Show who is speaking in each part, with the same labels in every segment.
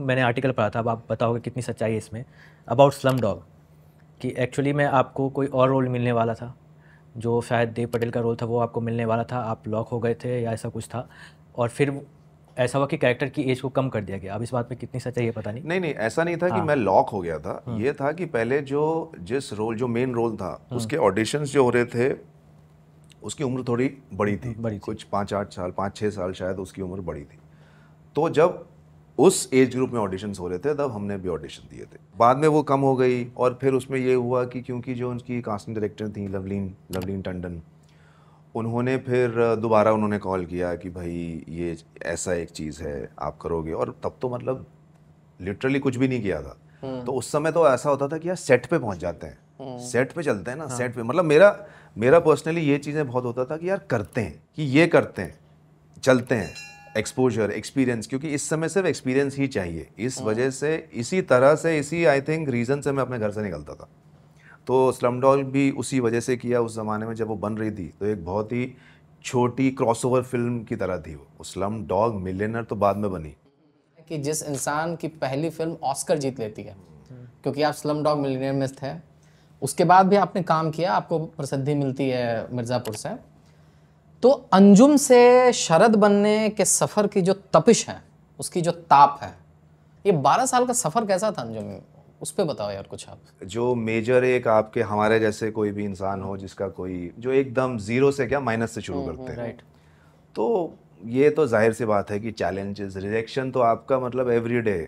Speaker 1: मैंने आर्टिकल पढ़ा था अब आप बताओगे कितनी सच्चाई है इसमें अबाउट स्लम डॉग कि एक्चुअली में आपको कोई और रोल मिलने वाला था जो शायद देव पटेल का रोल था वो आपको मिलने वाला था आप लॉक हो गए थे या ऐसा कुछ था और फिर ऐसा हुआ कि कैरेक्टर की एज को कम कर दिया गया अब इस बात में कितनी सच्चाई है पता नहीं
Speaker 2: नहीं नहीं ऐसा नहीं था हाँ। कि मैं लॉक हो गया था हाँ। ये था कि पहले जो जिस रोल जो मेन रोल था हाँ। उसके ऑडिशन जो हो रहे थे उसकी उम्र थोड़ी बड़ी थी बड़ी कुछ पाँच आठ साल पाँच छः साल शायद उसकी उम्र बड़ी थी तो जब उस एज ग्रुप में ऑडिशंस हो रहे थे तब हमने भी ऑडिशन दिए थे बाद में वो कम हो गई और फिर उसमें ये हुआ कि क्योंकि जो उनकी कास्टिंग डायरेक्टर थी लवलीन लवलीन टंडन उन्होंने फिर दोबारा उन्होंने कॉल किया कि भाई ये ऐसा एक चीज़ है आप करोगे और तब तो मतलब लिटरली कुछ भी नहीं किया था हम्म। तो उस समय तो ऐसा होता था कि यार सेट पे पहुंच जाते हैं सेट हम्म। पे चलते हैं ना हाँ। सेट पे मतलब मेरा मेरा पर्सनली ये चीज़ें बहुत होता था कि यार करते हैं कि ये करते हैं चलते हैं एक्सपोजर एक्सपीरियंस क्योंकि इस समय सिर्फ एक्सपीरियंस ही चाहिए इस हाँ। वजह से इसी तरह से इसी आई थिंक रीज़न से मैं अपने घर से निकलता था तो स्लम डॉल भी उसी वजह से किया उस ज़माने में जब वो बन रही थी तो एक बहुत ही छोटी क्रॉसओवर फिल्म की तरह थी वो स्लम डॉग मिलेनर तो बाद में बनी
Speaker 1: कि जिस इंसान की पहली फिल्म ऑस्कर जीत लेती है क्योंकि आप स्लम डॉग मिलेनर में थे उसके बाद भी आपने काम किया आपको प्रसिद्धि मिलती है मिर्ज़ापुर से तो अंजुम से शरद बनने के सफ़र की जो तपिश है उसकी जो ताप है ये बारह साल का सफ़र कैसा था अंजुम उस पर बताओ यार कुछ आप
Speaker 2: जो मेजर एक आपके हमारे जैसे कोई भी इंसान हो जिसका कोई जो एकदम ज़ीरो से क्या माइनस से शुरू हम्म, करते हम्म, हैं राइट तो ये तो जाहिर सी बात है कि चैलेंजेस रिजेक्शन तो आपका मतलब एवरी डे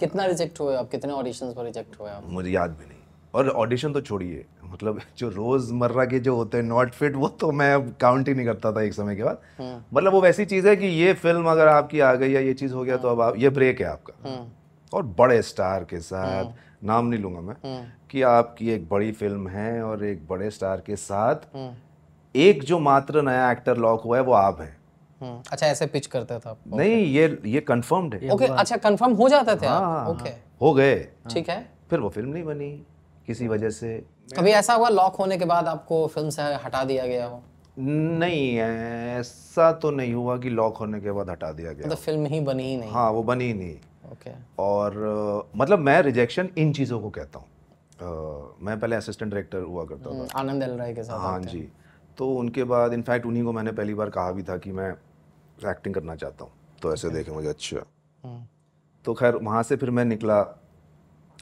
Speaker 1: कितना रिजेक्ट हुए आप कितने ऑडिशन पर रिजेक्ट हुए आप
Speaker 2: मुझे याद भी नहीं और ऑडिशन तो छोड़िए मतलब जो रोज़मर्रा के जो होते हैं नॉट फिट वो तो मैं अब काउंट ही नहीं करता था एक समय के बाद हम्म। मतलब वो वैसी चीज़ है कि ये फिल्म अगर आपकी आ गई या ये चीज़ हो गया तो अब आप ये ब्रेक है आपका हम्म। और बड़े स्टार के साथ हम्म। नाम नहीं लूंगा मैं कि आपकी एक बड़ी फिल्म है और एक बड़े स्टार के साथ एक जो मात्र नया एक्टर लॉक हुआ है वो आप हैं
Speaker 1: अच्छा ऐसे पिच करता था
Speaker 2: नहीं ये ये कंफर्म्ड है ओके
Speaker 1: अच्छा कंफर्म हो जाता था ओके
Speaker 2: हो गए ठीक है फिर वो फिल्म नहीं बनी किसी वजह से
Speaker 1: कभी ऐसा हुआ लॉक होने के बाद आपको फिल्म से हटा दिया गया हो
Speaker 2: नहीं ऐसा तो नहीं हुआ कि लॉक होने के बाद हटा दिया गया तो फिल्म ही बनी ही नहीं हाँ वो बनी ही नहीं ओके okay. और मतलब मैं रिजेक्शन इन चीज़ों को कहता हूँ मैं पहले असिस्टेंट डायरेक्टर हुआ करता था हम्म, आनंद एल राय के साथ हाँ जी तो उनके बाद इनफैक्ट उन्हीं को मैंने पहली बार कहा भी था कि मैं एक्टिंग करना चाहता हूँ तो ऐसे okay. देखें मुझे अच्छा हम्म। तो खैर वहाँ से फिर मैं निकला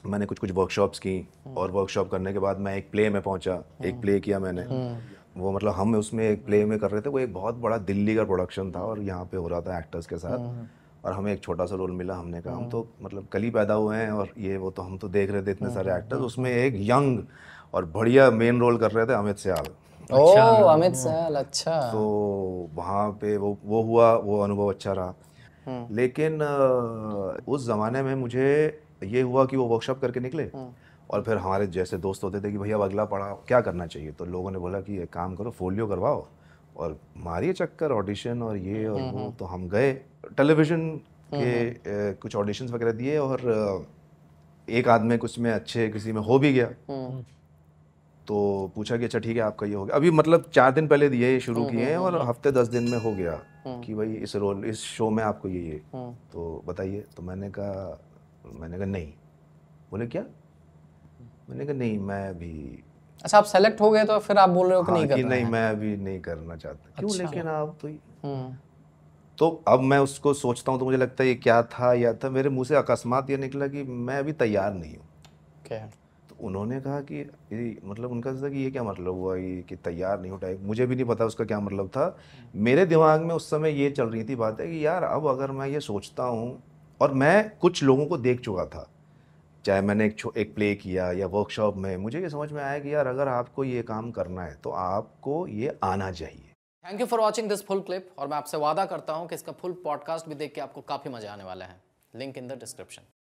Speaker 2: मैंने कुछ कुछ वर्कशॉप्स की हम्म। और वर्कशॉप करने के बाद मैं एक प्ले में पहुंचा एक प्ले हम्म। किया मैंने हम्म। वो मतलब हम उसमें एक प्ले में कर रहे थे वो एक बहुत बड़ा दिल्ली का प्रोडक्शन था और यहाँ पे हो रहा था एक्टर्स के साथ और हमें एक छोटा सा रोल मिला हमने कहा हम तो मतलब कल ही पैदा हुए हैं और ये वो तो हम तो देख रहे थे इतने सारे एक्टर्स उसमें एक यंग और बढ़िया मेन रोल कर रहे थे अमित सयाल अच्छा, अमित सयाल
Speaker 1: अच्छा तो
Speaker 2: वहाँ पे वो वो हुआ वो अनुभव अच्छा रहा लेकिन उस ज़माने में मुझे ये हुआ कि वो वर्कशॉप करके निकले हाँ। और फिर हमारे जैसे दोस्त होते थे कि भैया अब अगला पढ़ा क्या करना चाहिए तो लोगों ने बोला कि एक काम करो फोलियो करवाओ और मारिए चक्कर ऑडिशन और ये और हम्म, वो हम्म। तो हम गए टेलीविज़न हम्म, के कुछ ऑडिशन वगैरह दिए और एक आदमी कुछ में अच्छे किसी में हो भी गया तो पूछा कि अच्छा ठीक है आपका ये हो गया अभी मतलब चार दिन पहले दिए शुरू किए हैं और हफ्ते दस दिन में हो गया कि भाई इस रोल इस शो में आपको ये ये तो बताइए तो मैंने कहा मैंने कहा नहीं बोले क्या मैंने कहा नहीं मैं अभी
Speaker 1: अच्छा आप सेलेक्ट हो गए तो फिर आप बोल रहे हो कि हाँ, नहीं कि नहीं
Speaker 2: मैं अभी नहीं करना चाहता अच्छा।
Speaker 1: क्यों लेकिन आप तो हम्म।
Speaker 2: तो अब मैं उसको सोचता हूँ तो मुझे लगता है ये क्या था या था मेरे मुंह से अकस्मात ये निकला कि मैं अभी तैयार नहीं हूँ तो उन्होंने कहा कि मतलब उनका था कि ये क्या मतलब हुआ ये कि तैयार नहीं हो टाइप मुझे भी नहीं पता उसका क्या मतलब था मेरे दिमाग में उस समय ये चल रही थी बात है कि यार अब अगर मैं ये सोचता हूँ और मैं कुछ लोगों को देख चुका था चाहे मैंने एक एक प्ले किया या वर्कशॉप में मुझे ये समझ में आया कि यार अगर आपको ये काम करना है तो आपको ये आना चाहिए
Speaker 1: thank you for watching this full clip और मैं आपसे वादा करता हूँ कि इसका फुल पॉडकास्ट भी देख के आपको काफ़ी मजा आने वाला है लिंक इन द डिस्क्रिप्शन